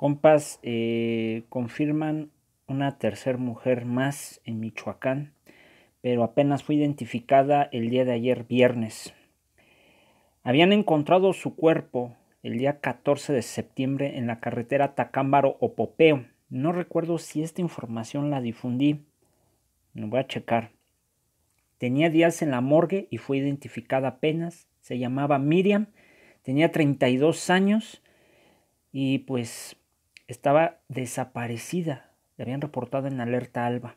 Compas, eh, confirman una tercer mujer más en Michoacán, pero apenas fue identificada el día de ayer viernes. Habían encontrado su cuerpo el día 14 de septiembre en la carretera Tacámbaro opopeo No recuerdo si esta información la difundí. no voy a checar. Tenía días en la morgue y fue identificada apenas. Se llamaba Miriam, tenía 32 años y pues estaba desaparecida. Le habían reportado en alerta alba.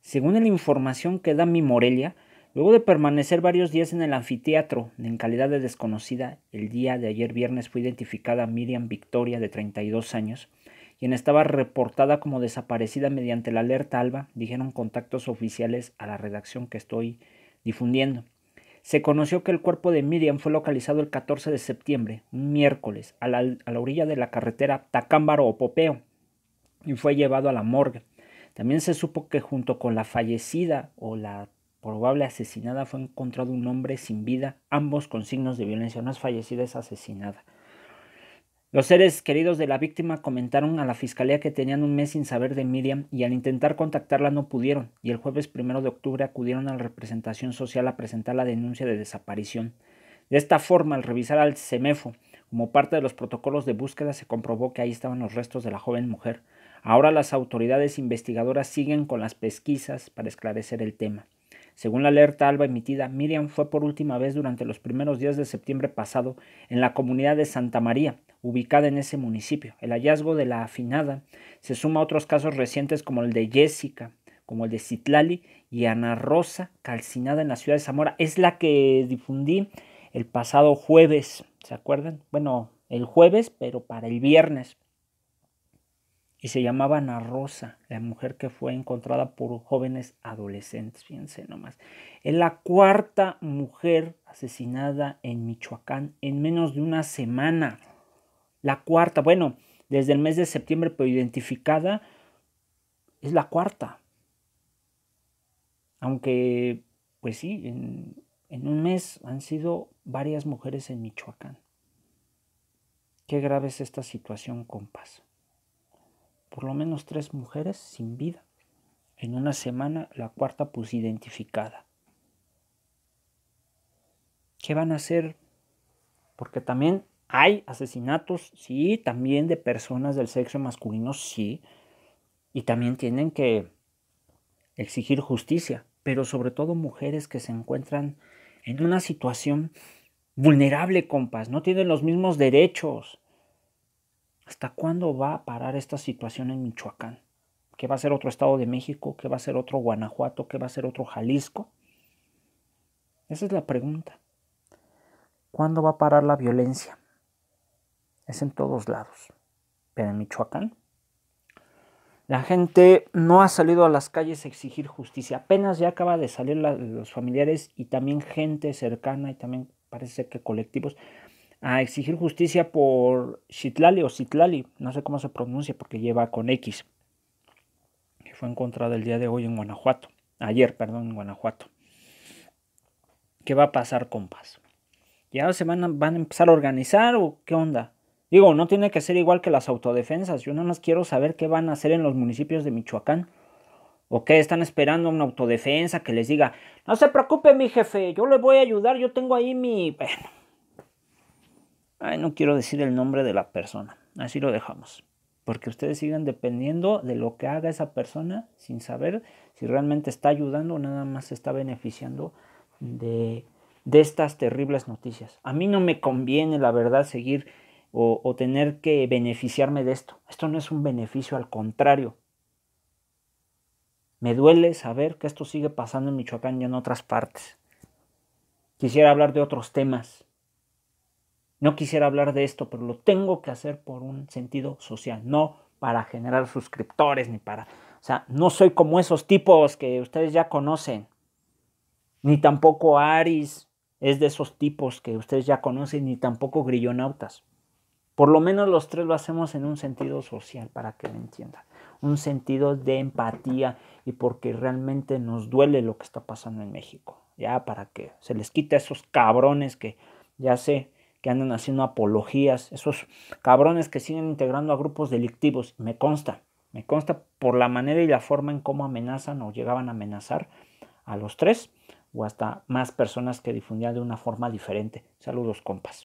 Según la información que da mi Morelia, luego de permanecer varios días en el anfiteatro, en calidad de desconocida, el día de ayer viernes fue identificada Miriam Victoria, de 32 años, quien estaba reportada como desaparecida mediante la alerta ALBA, dijeron contactos oficiales a la redacción que estoy difundiendo. Se conoció que el cuerpo de Miriam fue localizado el 14 de septiembre, un miércoles, a la, orilla de la carretera Tacámbaro opopeo y fue llevado a la morgue. También se supo que junto con la fallecida o la probable asesinada fue encontrado un hombre sin vida, ambos con signos de violencia. No es fallecida, es asesinada. Los seres queridos de la víctima comentaron a la fiscalía que tenían un mes sin saber de Miriam y al intentar contactarla no pudieron, y el jueves primero de octubre acudieron a la representación social a presentar la denuncia de desaparición. De esta forma, al revisar al CEMEFO como parte de los protocolos de búsqueda, se comprobó que ahí estaban los restos de la joven mujer. Ahora las autoridades investigadoras siguen con las pesquisas para esclarecer el tema. Según la alerta alba emitida, Miriam fue por última vez durante los primeros días de septiembre pasado en la comunidad de Santa María, ubicada en ese municipio. El hallazgo de la afinada se suma a otros casos recientes como el de Jessica, como el de Citlali y Ana Rosa, calcinada en la ciudad de Zamora. Es la que difundí el pasado jueves, ¿se acuerdan? Bueno, el jueves, pero para el viernes y se llamaba Ana Rosa, la mujer que fue encontrada por jóvenes adolescentes, fíjense nomás. Es la cuarta mujer asesinada en Michoacán en menos de una semana. La cuarta, bueno, desde el mes de septiembre, pero identificada, es la cuarta. Aunque, pues sí, en, un mes han sido varias mujeres en Michoacán. Qué grave es esta situación, compas por lo menos tres mujeres sin vida. En una semana la cuarta pues identificada. ¿Qué van a hacer? Porque también hay asesinatos, sí, también de personas del sexo masculino, sí. Y también tienen que exigir justicia, pero sobre todo mujeres que se encuentran en una situación vulnerable, compas. No tienen los mismos derechos. ¿Hasta cuándo va a parar esta situación en Michoacán? ¿Qué va a ser otro Estado de México? ¿Qué va a ser otro Guanajuato? ¿Qué va a ser otro Jalisco? Esa es la pregunta. ¿Cuándo va a parar la violencia? Es en todos lados. Pero en Michoacán la gente no ha salido a las calles a exigir justicia. Apenas ya acaba de salir los familiares y también gente cercana y también parece que colectivos a exigir justicia por Citlali o Citlali, no sé cómo se pronuncia porque lleva con X, que fue encontrado el día de hoy en Guanajuato, ayer, perdón, en Guanajuato. ¿Qué va a pasar, compas? ¿Ya se van a, van a empezar a organizar o qué onda? Digo, no tiene que ser igual que las autodefensas. Yo nada más quiero saber qué van a hacer en los municipios de Michoacán. ¿O qué están esperando una autodefensa que les diga, no se preocupe mi jefe, yo le voy a ayudar, yo tengo ahí mi... Ay, no quiero decir el nombre de la persona. Así lo dejamos. Porque ustedes sigan dependiendo de lo que haga esa persona sin saber si realmente está ayudando o nada más se está beneficiando de, estas terribles noticias. A mí no me conviene, la verdad, seguir o, o, tener que beneficiarme de esto. Esto no es un beneficio, al contrario. Me duele saber que esto sigue pasando en Michoacán y en otras partes. Quisiera hablar de otros temas, no quisiera hablar de esto, pero lo tengo que hacer por un sentido social, no para generar suscriptores ni para... O sea, no soy como esos tipos que ustedes ya conocen, ni tampoco Aris es de esos tipos que ustedes ya conocen, ni tampoco grillonautas. Por lo menos los tres lo hacemos en un sentido social, para que me entiendan. Un sentido de empatía y porque realmente nos duele lo que está pasando en México. Ya, para que se les quite a esos cabrones que ya sé que andan haciendo apologías, esos cabrones que siguen integrando a grupos delictivos, me consta, me consta por la manera y la forma en cómo amenazan o llegaban a amenazar a los tres o hasta más personas que difundían de una forma diferente. Saludos, compas.